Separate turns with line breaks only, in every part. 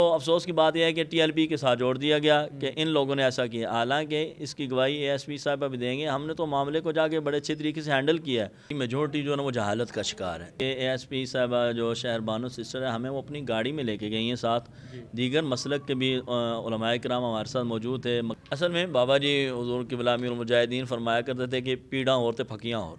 तो अफसोस की बात यह है कि टीएलपी के साथ जोड़ दिया गया हम्म। कि इन लोगों ने ऐसा किया हालांकि इसकी गवाही एएसपी साहब अभी देंगे हमने तो मामले को जाके बड़े अच्छे तरीके से हैंडल किया है मेजोरिटी जो है ना वो जहालत का शिकार है एस पी साहब जो शहर बानो सिस्टर है हमें वो अपनी गाड़ी में लेके गई हैं साथ दीगर मसलक के भी कराम हमारे साथ मौजूद थे असल में बाबा जी हजूर के बलामी मुजाहिदीन फरमाया करते थे कि पीड़ा और थे फकियाँ और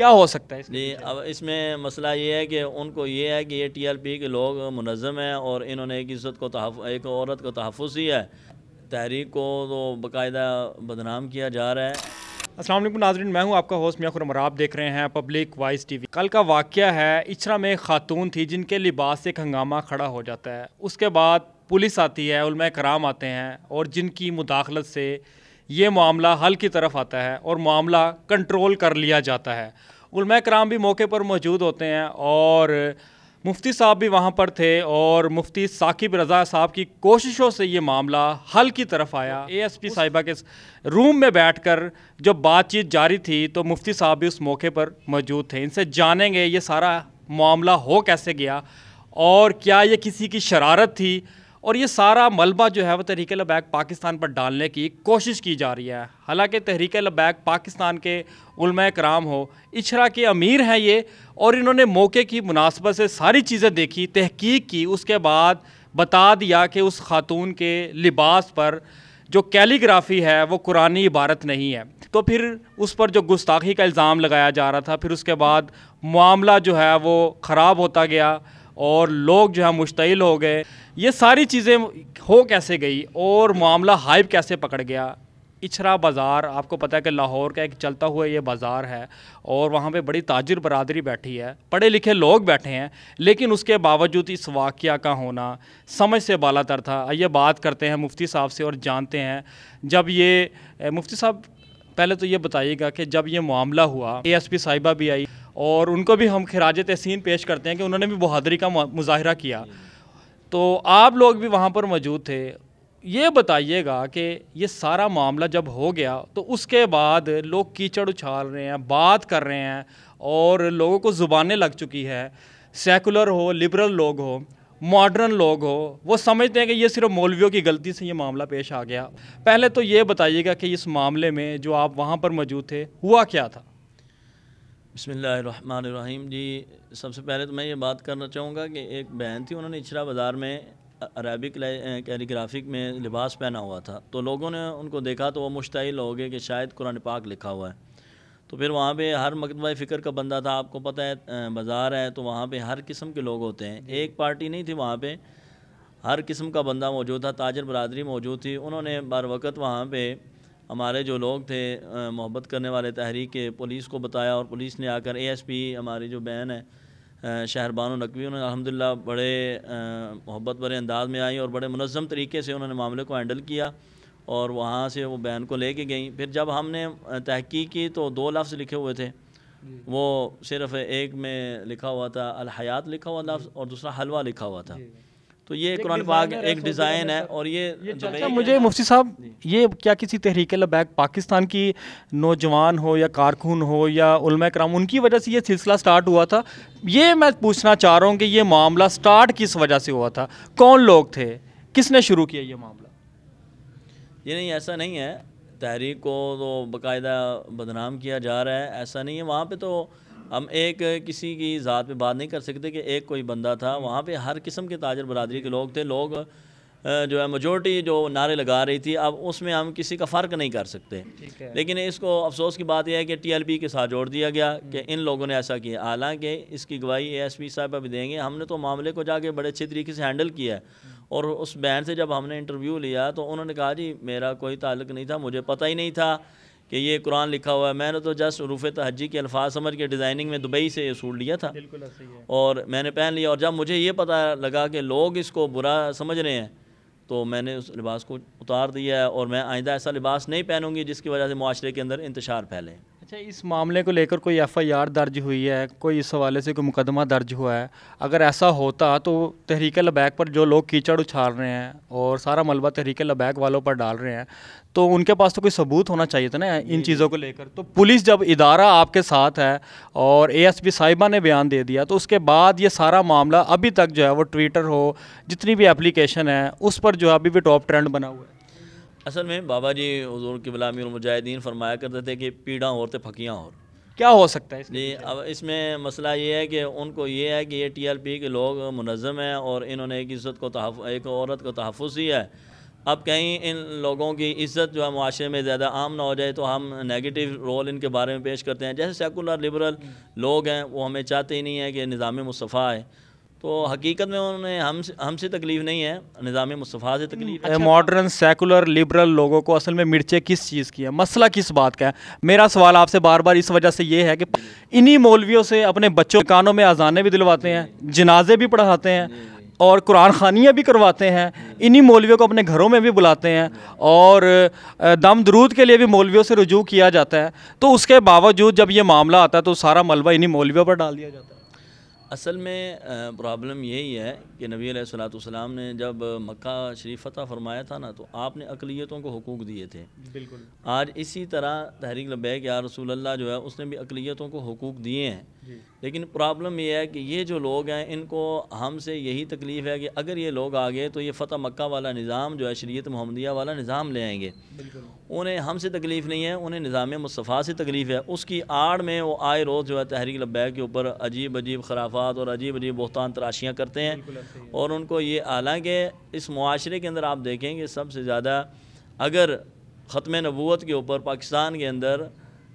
क्या हो सकता है इसमें
अब इसमें मसला ये है कि उनको ये है कि ये टी आर पी के लोग मुनज़म हैं और इन्होंने एक इज़्ज़त को तहफ़ एक औरत को तहफ़ दिया है तहरीक को तो बाकायदा बदनाम किया
जा रहा है असलम नाजरन मैं हूँ आपका होस्ट मिया खुरमर आप देख रहे हैं पब्लिक वाइस टीवी कल का वाक़ है इचरा में खातून थी जिनके लिबास से एक हंगामा खड़ा हो जाता है उसके बाद पुलिस आती है उलमा कराम आते हैं और जिनकी मुदाखलत से ये मामला हल की तरफ आता है और मामला कंट्रोल कर लिया जाता है उलमा कराम भी मौके पर मौजूद होते हैं और मुफ्ती साहब भी वहाँ पर थे और मुफ्ती साकिब रज़ा साहब की कोशिशों से ये मामला हल की तरफ आया ए एस पी साहिबा के रूम में बैठ कर जब बातचीत जारी थी तो मुफ्ती साहब भी उस मौके पर मौजूद थे इनसे जानेंगे ये सारा मामला हो कैसे गया और क्या ये किसी की शरारत थी और ये सारा मलबा जो है वो तहरीक लबैक पाकिस्तान पर डालने की कोशिश की जा रही है हालांकि तहरीक लबैक पाकिस्तान के कराम हो इछरा के अमीर हैं ये और इन्होंने मौके की मुनासबत से सारी चीज़ें देखी तहकीक की उसके बाद बता दिया कि उस खातून के लिबास पर जो कैलीग्राफी है वो कुरानी इबारत नहीं है तो फिर उस पर जो गुस्ताखी का इल्ज़ाम लगाया जा रहा था फिर उसके बाद मामला जो है वो ख़राब होता गया और लोग जो है मुश्तिल हो गए ये सारी चीज़ें हो कैसे गई और मामला हाइप कैसे पकड़ गया इछरा बाज़ार आपको पता है कि लाहौर का एक चलता हुआ ये बाज़ार है और वहाँ पे बड़ी ताजिर बरदरी बैठी है पढ़े लिखे लोग बैठे हैं लेकिन उसके बावजूद इस वाक़ का होना समझ से बाला तर था आइए बात करते हैं मुफ्ती साहब से और जानते हैं जब ये मुफ्ती साहब पहले तो ये बताइएगा कि जब ये मामला हुआ ए एस पी साहिबा भी आई और उनको भी हम खराज तहसीन पेश करते हैं कि उन्होंने भी बहादरी का मुजाहरा किया तो आप लोग भी वहाँ पर मौजूद थे ये बताइएगा कि ये सारा मामला जब हो गया तो उसके बाद लोग कीचड़ उछाल रहे हैं बात कर रहे हैं और लोगों को ज़ुबानें लग चुकी है सेकुलर हो लिबरल लोग हो मॉडर्न लोग हो वो समझते हैं कि ये सिर्फ मौलवियों की गलती से ये मामला पेश आ गया पहले तो ये बताइएगा कि इस मामले में जो आप वहाँ पर मौजूद थे हुआ क्या था
बसमीम जी सबसे पहले तो मैं ये बात करना चाहूँगा कि एक बहन थी उन्होंने इचरा बाज़ार में अरबिक कैलीग्राफिक में लिबास पहना हुआ था तो लोगों ने उनको देखा तो वो मुश्तिल हो गए कि शायद कुरान पाक लिखा हुआ है तो फिर वहाँ पे हर मकतबा फ़िक्र का बंदा था आपको पता है बाज़ार है तो वहाँ पे हर किस्म के लोग होते हैं एक पार्टी नहीं थी वहाँ पे हर किस्म का बंदा मौजूद था ताजर बरदरी मौजूद थी उन्होंने बर वक्त वहाँ पर हमारे जो लोग थे मोहब्बत करने वाले तहरीक के पुलिस को बताया और पुलिस ने आकर एएसपी हमारी जो बहन है शहरबानो नकवी उन्होंने अलहमदिल्ला बड़े मोहब्बत भरे अंदाज में आई और बड़े मनज़म तरीके से उन्होंने मामले को हैंडल किया और वहाँ से वो बहन को ले के गई फिर जब हमने तहकीक की तो दो लफ्ज़ लिखे हुए थे वो सिर्फ़ एक में लिखा हुआ था अलहयात लिखा हुआ लफ्ज़ और दूसरा हलवा लिखा हुआ था तो ये कुरान पाक एक डिज़ाइन है और ये, अच्छा मुझे
मुफ्ती साहब ये क्या किसी तहरीक लबैक पाकिस्तान की नौजवान हो या कारकुन हो या उलमा कराम उनकी वजह से ये सिलसिला स्टार्ट हुआ था ये मैं पूछना चाह रहा हूँ कि ये मामला स्टार्ट किस वजह से हुआ था कौन लोग थे किसने शुरू किया ये मामला
ये नहीं ऐसा नहीं है तहरीक को तो बाकायदा बदनाम किया जा रहा है ऐसा नहीं है वहाँ पर तो हम एक किसी की ज़ात पे बात नहीं कर सकते कि एक कोई बंदा था वहाँ पे हर किस्म के ताजर बरदरी के लोग थे लोग जो है मजोरिटी जो नारे लगा रही थी अब उसमें हम किसी का फ़र्क नहीं कर सकते लेकिन इसको अफसोस की बात यह है कि टीएलपी के साथ जोड़ दिया गया कि हम्म। इन लोगों ने ऐसा किया हालांकि इसकी गवाही एएसपी साहब अभी देंगे हमने तो मामले को जाके बड़े अच्छे तरीके से हैंडल किया है हम्म। और उस बहन से जब हमने इंटरव्यू लिया तो उन्होंने कहा जी मेरा कोई ताल्लुक नहीं था मुझे पता ही नहीं था कि ये कुरान लिखा हुआ है मैंने तो जस्ट रूफ़ तहजी के अल्फाज समझ के डिज़ाइनिंग में दुबई से ये सूट लिया था बिल्कुल और मैंने पहन लिया और जब मुझे ये पता लगा कि लोग इसको बुरा समझ रहे हैं तो मैंने उस लिबास को उतार दिया है और मैं आइंदा ऐसा लिबास नहीं पहनूंगी जिसकी वजह से माशरे के अंदर इंतशार फैले
अच्छा इस मामले को लेकर कोई एफआईआर दर्ज हुई है कोई इस हवाले से कोई मुकदमा दर्ज हुआ है अगर ऐसा होता तो तहरीक लबैक पर जो लोग कीचड़ उछाल रहे हैं और सारा मलबा तहरीक लबैक वालों पर डाल रहे हैं तो उनके पास तो कोई सबूत होना चाहिए था ना इन चीज़ों को लेकर तो पुलिस जब इदारा आपके साथ है और ए एस पी साहिबा ने बयान दे दिया तो उसके बाद ये सारा मामला अभी तक जो है वो ट्विटर हो जितनी भी एप्लीकेशन है उस पर जो है अभी भी टॉप ट्रेंड बना हुआ है
असल में बाबा जी हजूर और मुजाहिदीन फरमाया करते थे कि पीड़ा थे फकियाँ और क्या हो सकता है जी अब इसमें मसला ये है कि उनको ये है कि ये टी आर पी के लोग मुनज़म हैं और इन्होंने एक इज़्ज़त को तहफ़ एक औरत को तहफ़ ही है अब कहीं इन लोगों की इज़्ज़त जो है माशरे में ज़्यादा आम ना हो जाए तो हम नेगेटिव रोल इनके बारे में पेश करते हैं जैसे सेकुलर लिबरल हम्म। लोग हैं वो हमें चाहते ही नहीं है कि निज़ाम मुस्तफ़ा है तो हकीकत में उन्होंने हम हमसे तकलीफ नहीं है निज़ाम
मुस्तफ़ा से तकलीफ हम्म, है मॉडर्न सेकुलर लिबरल लोगों को असल में मिर्चे किस चीज़ की है मसला किस बात का है मेरा सवाल आपसे बार बार इस वजह से ये है कि इन्हीं मौलवियों से अपने बच्चों कानों में अजाने भी दिलवाते हैं जनाजे भी पढ़ाते हैं और कुरान खानियाँ भी करवाते हैं इन्हीं मौलवियों को अपने घरों में भी बुलाते हैं और दम दरूद के लिए भी मौलवियों से रजू किया जाता है तो उसके बावजूद जब ये मामला आता है तो सारा मलबा इन्हीं मौलवियों पर डाल दिया जाता है
असल में प्रॉब्लम यही है कि नबी सलाम ने जब मक्का शरीफ फ़तः फरमाया था ना तो आपने अकलीतों को हकूक़ दिए थे बिल्कुल आज इसी तरह तहरीक लबैक या रसूल अल्लाह जो है उसने भी अकलीतों को हकूक़ दिए हैं लेकिन प्रॉब्लम यह है कि ये जो लोग हैं इनको हमसे यही तकलीफ़ है कि अगर ये लोग आ गए तो ये फ़तह मक्का वाला निज़ाम जो है शरीत महमदिया वाला निज़ाम ले आएंगे उन्हें हमसे तकलीफ़ नहीं है उन्हें निज़ाम मुस्तफ़ा से तकलीफ़ है उसकी आड़ में वो आए रोज़ जो है तहरीक लब्बैक के ऊपर अजीब अजीब खराफात और अजीब अजीब बहतान तराशियाँ करते हैं और उनको ये हालांकि इस माशरे के अंदर आप देखेंगे सबसे ज़्यादा अगर ख़त्म नबूत के ऊपर पाकिस्तान के अंदर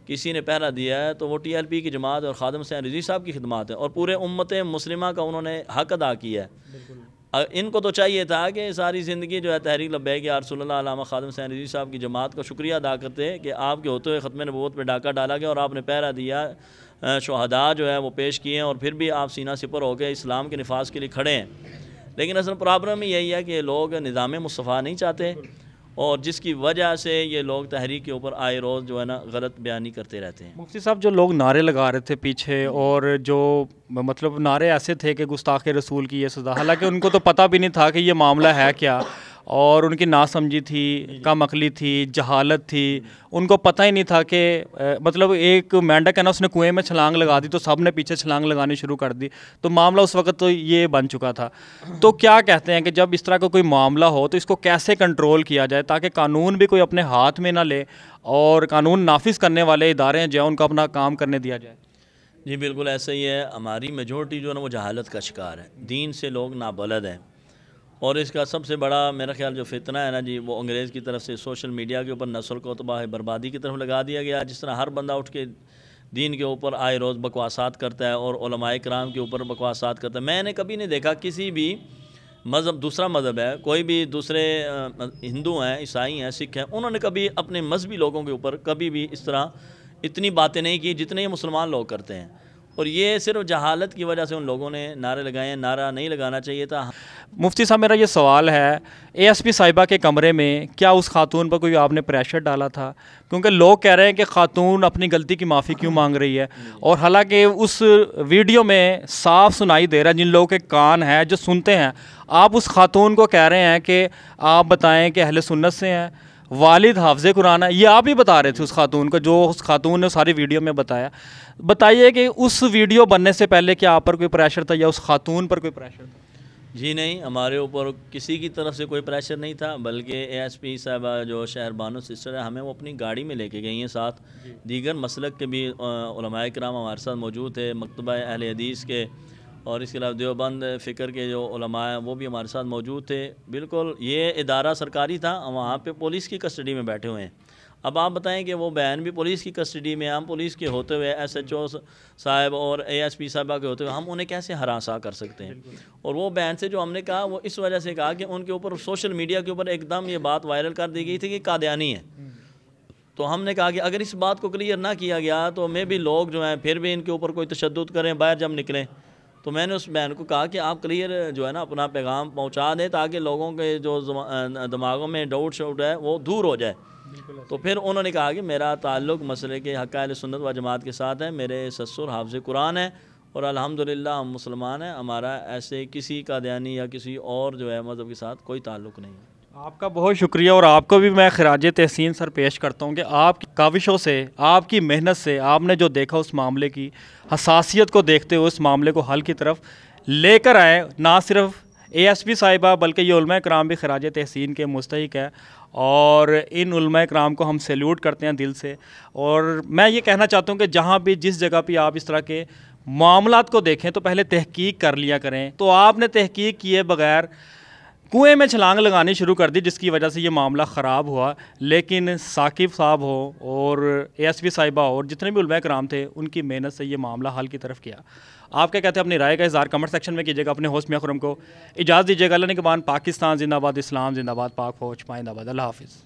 किसी ने पहला दिया है तो वो टी एल पी की जमात और खादम सैन रजी साहब की खिदमत है और पूरे उम्मत मुस्लिम का उन्होंने हक अदा किया है इनको तो चाहिए था कि सारी ज़िंदगी जो है तहरीक लब्बैक सल्ला खादम सैन रजी साहब की जमात का शुक्रिया अदा करते कि आपके होते हुए ख़त्म नबूत पर डाका डाला गया और आपने पहरा दिया शहदा जो है वो पेश किए हैं और फिर भी आप सीना सिपर हो गए इस्लाम के नफाज के लिए खड़े हैं लेकिन असल प्रॉब्लम यही है कि लोग निज़ाम मुस्तफ़ा नहीं चाहते और जिसकी वजह से ये लोग तहरीक के ऊपर आए रोज़ जो है ना गलत बयानी करते रहते हैं
मुफ्ती साहब जो लोग नारे लगा रहे थे पीछे और जो मतलब नारे ऐसे थे कि गुस्ताख रसूल की ये सज़ा हालांकि उनको तो पता भी नहीं था कि ये मामला है क्या और उनकी नासमझी थी कम अकली थी जहालत थी उनको पता ही नहीं था कि मतलब एक मेंढक है ना उसने कुएं में छलांग लगा दी तो सब ने पीछे छलांग लगानी शुरू कर दी तो मामला उस वक्त तो ये बन चुका था तो क्या कहते हैं कि जब इस तरह का को कोई मामला हो तो इसको कैसे कंट्रोल किया जाए ताकि कानून भी कोई अपने हाथ में ना ले और कानून नाफिज करने वाले इदारे हैं जो है उनका अपना काम करने दिया जाए
जी बिल्कुल ऐसा ही है हमारी मेजोरिटी जो है ना वो जहालत का शिकार है दीन से लोग नाबलद हैं और इसका सबसे बड़ा मेरा ख्याल जो फितना है ना जी वो अंग्रेज़ की तरफ से सोशल मीडिया के ऊपर नस्ल को तबाह बर्बादी की तरफ लगा दिया गया जिस तरह हर बंदा उठ के दीन के ऊपर आए रोज़ बकवासात करता है और कराम के ऊपर बकवासात करता है मैंने कभी नहीं देखा किसी भी मज़हब दूसरा मज़हब है कोई भी दूसरे हिंदू हैं ईसाई हैं सिख हैं उन्होंने कभी अपने मजहबी लोगों के ऊपर कभी भी इस तरह इतनी बातें नहीं की जितने ये मुसलमान लोग करते हैं और ये सिर्फ जहालत की वजह से उन लोगों ने नारे लगाए हैं नारा नहीं लगाना चाहिए था
मुफ्ती साहब मेरा ये सवाल है एएसपी साहिबा के कमरे में क्या उस खातून पर कोई आपने प्रेशर डाला था क्योंकि लोग कह रहे हैं कि खातून अपनी गलती की माफ़ी क्यों मांग रही है और हालांकि उस वीडियो में साफ सुनाई दे रहा है जिन लोगों के कान हैं जो सुनते हैं आप उस खातून को कह रहे हैं कि आप बताएँ कि अहल सुन्नत से हैं वालिद हाफज़ कुरान है ये आप ही बता रहे थे उस खातून को जो उस खातून ने सारी वीडियो में बताया बताइए कि उस वीडियो बनने से पहले क्या आप पर कोई प्रेशर था या उस खातून पर कोई प्रेशर था
जी नहीं हमारे ऊपर किसी की तरफ से कोई प्रेशर नहीं था बल्कि एएसपी साहबा जो शहर बानो सिस्टर है हमें वो अपनी गाड़ी में लेके गई हैं साथ दीगर मसलक के भी कराम हमारे साथ मौजूद थे मकतबा अहल हदीस के और इसके अलावा देवबंद फ़िक्र के जो हैं वो भी हमारे साथ मौजूद थे बिल्कुल ये इदारा सरकारी था वहाँ पे पुलिस की कस्टडी में बैठे हुए हैं अब आप बताएं कि वो बहन भी पुलिस की कस्टडी में हम पुलिस के होते हुए एस एच ओ साहब और ए एस पी साहबा के होते हुए हम उन्हें कैसे हरासा कर सकते हैं और वो बहन से जो हमने कहा वो इस वजह से कहा कि उनके ऊपर सोशल मीडिया के ऊपर एकदम ये बात वायरल कर दी गई थी कि कादयानी है हम्म। तो हमने कहा कि अगर इस बात को क्लियर ना किया गया तो मे भी लोग जो हैं फिर भी इनके ऊपर कोई तशद करें बाहर जब निकलें तो मैंने उस बहन को कहा कि आप क्लियर जो है ना अपना पैगाम पहुंचा दें ताकि लोगों के जो दिमागों में डाउट शाउट है वो दूर हो जाए तो फिर उन्होंने कहा कि मेरा ताल्लुक मसले के हक़ सुन्नत व जमात के साथ है मेरे ससुर हाफ़ कुरान है और अल्हम्दुलिल्लाह हम मुसलमान हैं हमारा ऐसे किसी का दयानी या किसी और जो है मज़हब के साथ कोई ताल्लुक नहीं है
आपका बहुत शुक्रिया और आपको भी मैं खराज तहसीन सर पेश करता हूँ कि आपकी काविशों से आपकी मेहनत से आपने जो देखा उस मामले की हसासीत को देखते हुए उस मामले को हल की तरफ लेकर आए ना सिर्फ ए एस पी साहिबा बल्कि ये कराम भी खराज तहसीन के मुस्तक है और इन कराम को हम सैल्यूट करते हैं दिल से और मैं ये कहना चाहता हूँ कि जहाँ भी जिस जगह पर आप इस तरह के मामला को देखें तो पहले तहकीक कर लिया करें तो आपने तहकीक किए बगैर कुएं में छलांग लगानी शुरू कर दी जिसकी वजह से ये मामला ख़राब हुआ लेकिन साकिब साहब हो और एस पी साहिबा हो और जितने भी उलमा कराम थे उनकी मेहनत से ये मामला हल की तरफ किया आप क्या कहते हैं अपनी राय का इजहार कमेंट सेक्शन में कीजिएगा अपने होस्ट में को इजाज़ दीजिएगा अल्लाह के पाकिस्तान जिंदाबाद इस्लाम जिंदाबाद पाक फौज पाइंदाबाद अल्लाह हाफिज़